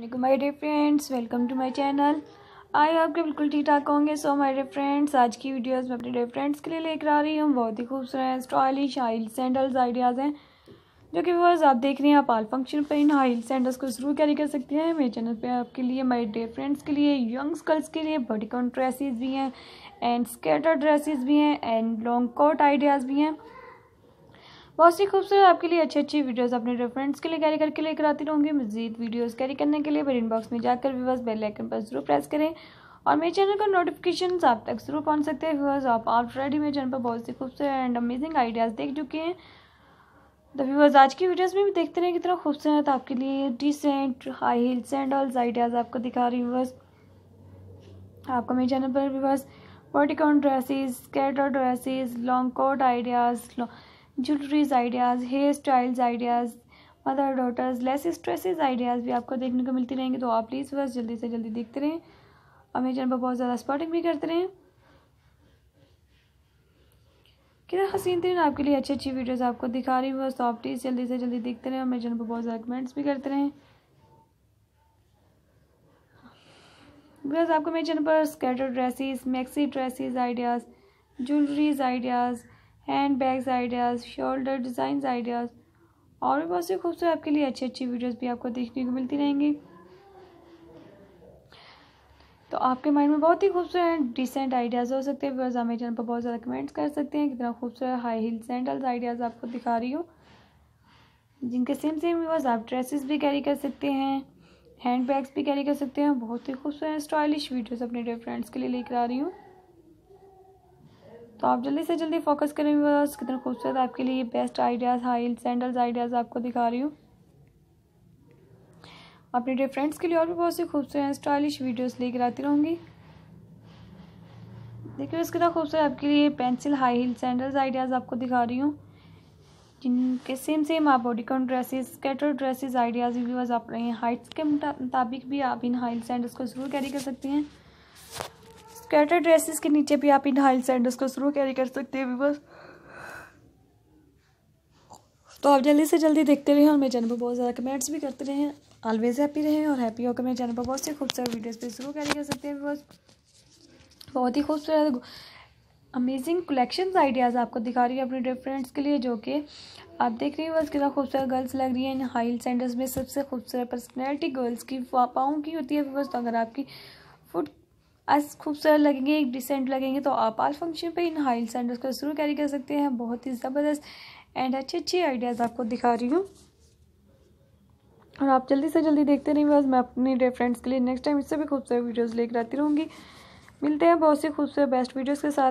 my my day friends welcome to my channel आए आपके बिल्कुल ठीक ठाक होंगे सो माई डे फ्रेंड्स आज की वीडियोज़ में अपने डे फ्रेंड्स के लिए लेकर आ रही हूँ बहुत ही खूबसूरत हैं स्टॉलिश हाइल सैंडल्स आइडियाज़ हैं जो कि वो आप देख रहे हैं आप आल फंक्शन पर इन हाइल सैंडल्स को ज़रूर कैरी कर सकते हैं मेरे चैनल पर आपके लिए माई डे फ्रेंड्स के लिए यंग गर्ल्स के लिए कॉन्ट ड्रेसेज भी हैं एंड स्केटर ड्रेसेज भी हैं एंड लॉन्ग कोट आइडियाज़ भी हैं बहुत सी खूबसूरत आपके लिए अच्छी अच्छी वीडियोस अपने रेफरेंस के लिए कैरी करके लेकर आती रहूँगी मजीद वीडियोस कैरी करने के लिए मेरे इनबॉक्स में जाकर व्यूवर्स बेल आइकन पर जरूर प्रेस करें और मेरे चैनल का नोटिफिकेशन आप तक जरूर पहुँच सकते हैं व्यूवर्स आप ऑलरेडी मेरे चैनल पर बहुत सी खूबसूरत एंड अमेजिंग आइडियाज़ देख चुके हैं तो व्यूवर्स आज की वीडियोज में भी देखते रहे कितना खूबसूरत आपके लिए decent high heels and alls ideas आपको दिखा रही व्यूवर्स आपको मेरे चैनल पर व्यूवर्स वर्टिकॉन dresses skater dresses long coat ideas jewelleries ideas hair styles ideas mother daughters lace dresses ideas भी आपको देखने को मिलती रहेंगे तो आप प्लीज़ बस जल्दी से जल्दी देखते रहें और मेरे चैनल पर बहुत ज़्यादा स्पॉटिंग भी करते रहें कितना हसीन तरीन आपके लिए अच्छी अच्छी वीडियोज़ आपको दिखा रही हूँ बस तो आप प्लीज़ जल्दी से जल्दी देखते रहें और मेरे चैनल पर बहुत ज़्यादा कमेंट्स भी करते रहें बिकॉज आपको मेरे चैनल पर skater dresses maxi dresses ideas jewelleries ideas hand bags ideas shoulder design ideas और भी बहुत से खूबसूरत आपके लिए अच्छी अच्छी वीडियोज़ भी आपको देखने को मिलती रहेंगी तो आपके माइंड में बहुत ही खूबसूरत एंड डिसेंट आइडियाज़ हो सकते हैं व्यवर्स हमारे चैनल पर बहुत ज़्यादा कमेंट्स कर सकते हैं कितना खूबसूरत हाई हील सैंडल्स आइडियाज़ आपको दिखा रही हूँ जिनके सेम सेम व्यवर्स आप ड्रेसेस भी कैरी कर सकते हैं हैंड बैग्स भी कैरी कर सकते हैं बहुत ही खूबसूरत स्टाइलिश वीडियोज़ अपने डेयर फ्रेंड्स के लिए लेकर आ रही हूँ तो आप जल्दी से जल्दी फोकस करें बस कितना खूबसूरत आपके लिए best ideas heel sandals ideas आपको दिखा रही हूँ अपने डे फ्रेंड्स के लिए और भी बहुत सी खूबसूरत स्टाइलिश वीडियोस लेकर आती रहूँगी देखिए बस कितना खूबसूरत आपके लिए pencil high heel sandals ideas आपको दिखा रही हूँ जिनके सेम सेम आप bodycon dresses skater dresses ideas viewers आप रहे हैं हाइट्स के मुताबिक भी आप इन हील सैंडल्स को ज़रूर कैरी कर सकती हैं स्केटर ड्रेसेस के नीचे भी आप इन हाइल सैंडल्स को शुरू कैरी कर सकते हैं विवर्स तो आप जल्दी से जल्दी देखते रहें और मेरे चैनल पर बहुत ज़्यादा कमेंट्स भी करते रहें ऑलवेज हैप्पी रहें और हैप्पी होकर मेरे चैनल पर बहुत से खूबसूरत वीडियोज़ भी शुरू कैरी कर सकते हैं बस बहुत ही खूबसूरत अमेजिंग कलेक्शन आइडियाज़ आपको दिखा रही है अपने डिफरेंट्स के लिए जो कि आप देख रही हैं बस कितना खूबसूरत गर्ल्स लग रही हैं इन हाइल सैंडल्स में सबसे खूबसूरत पर्सनैलिटी गर्ल्स की पाओं की होती है बस तो अगर आपकी फुट अस खूबसूरत लगेंगे एक डिसेंट लगेंगे तो आप आज फंक्शन पे इन हाइल सैंडल्स को ज़रूर कैरी कर सकते हैं बहुत ही ज़बरदस्त एंड अच्छे अच्छे आइडियाज़ आपको दिखा रही हूँ और आप जल्दी से जल्दी देखते रहिए बस मैं अपने डे फ्रेंड्स के लिए नेक्स्ट टाइम इससे भी खूबसूरत वीडियोज़ लेकर आती रहूँगी मिलते हैं बहुत सी खूबसूरत बेस्ट वीडियोज़ के साथ